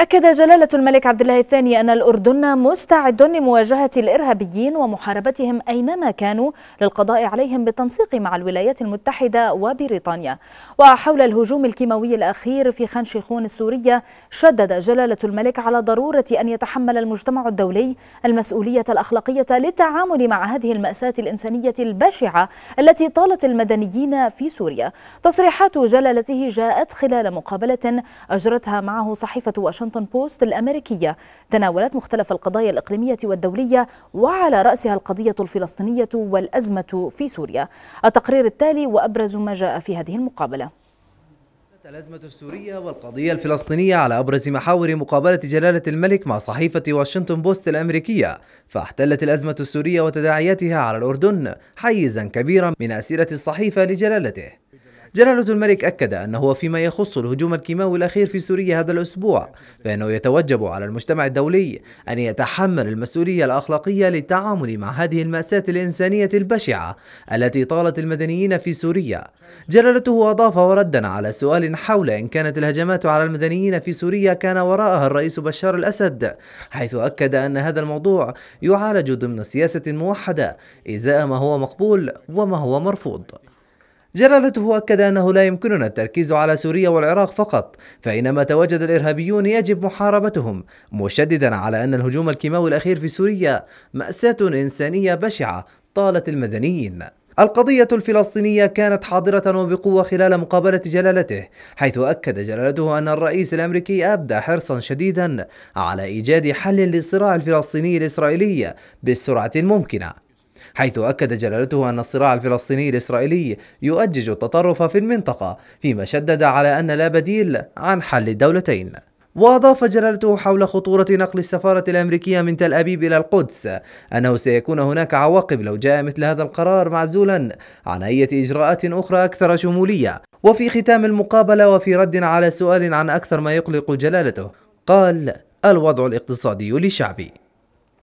أكد جلالة الملك عبد الله الثاني أن الأردن مستعد لمواجهة الإرهابيين ومحاربتهم أينما كانوا للقضاء عليهم بالتنسيق مع الولايات المتحدة وبريطانيا وحول الهجوم الكيماوي الأخير في خان شيخون السورية شدد جلالة الملك على ضرورة أن يتحمل المجتمع الدولي المسؤولية الأخلاقية للتعامل مع هذه المأساة الإنسانية البشعة التي طالت المدنيين في سوريا تصريحات جلالته جاءت خلال مقابلة أجرتها معه صحيفة واشنطن واشنطن بوست الأمريكية تناولت مختلف القضايا الإقليمية والدولية وعلى رأسها القضية الفلسطينية والأزمة في سوريا التقرير التالي وأبرز ما جاء في هذه المقابلة الأزمة السورية والقضية الفلسطينية على أبرز محاور مقابلة جلالة الملك مع صحيفة واشنطن بوست الأمريكية فاحتلت الأزمة السورية وتداعياتها على الأردن حيزا كبيرا من أسئلة الصحيفة لجلالته جلالة الملك أكد أنه فيما يخص الهجوم الكيماوي الأخير في سوريا هذا الأسبوع فإنه يتوجب على المجتمع الدولي أن يتحمل المسؤولية الأخلاقية للتعامل مع هذه المأساة الإنسانية البشعة التي طالت المدنيين في سوريا جلالته أضاف وردا على سؤال حول إن كانت الهجمات على المدنيين في سوريا كان وراءها الرئيس بشار الأسد حيث أكد أن هذا الموضوع يعالج ضمن سياسة موحدة إزاء ما هو مقبول وما هو مرفوض جلالته أكد أنه لا يمكننا التركيز على سوريا والعراق فقط فإنما تواجد الإرهابيون يجب محاربتهم مشددا على أن الهجوم الكيماوي الأخير في سوريا مأساة إنسانية بشعة طالت المدنيين القضية الفلسطينية كانت حاضرة وبقوة خلال مقابلة جلالته حيث أكد جلالته أن الرئيس الأمريكي أبدى حرصا شديدا على إيجاد حل للصراع الفلسطيني الإسرائيلي بالسرعة الممكنة حيث أكد جلالته أن الصراع الفلسطيني الإسرائيلي يؤجج التطرف في المنطقة فيما شدد على أن لا بديل عن حل الدولتين وأضاف جلالته حول خطورة نقل السفارة الأمريكية من تل أبيب إلى القدس أنه سيكون هناك عواقب لو جاء مثل هذا القرار معزولا عن أي إجراءات أخرى أكثر شمولية وفي ختام المقابلة وفي رد على سؤال عن أكثر ما يقلق جلالته قال الوضع الاقتصادي لشعبي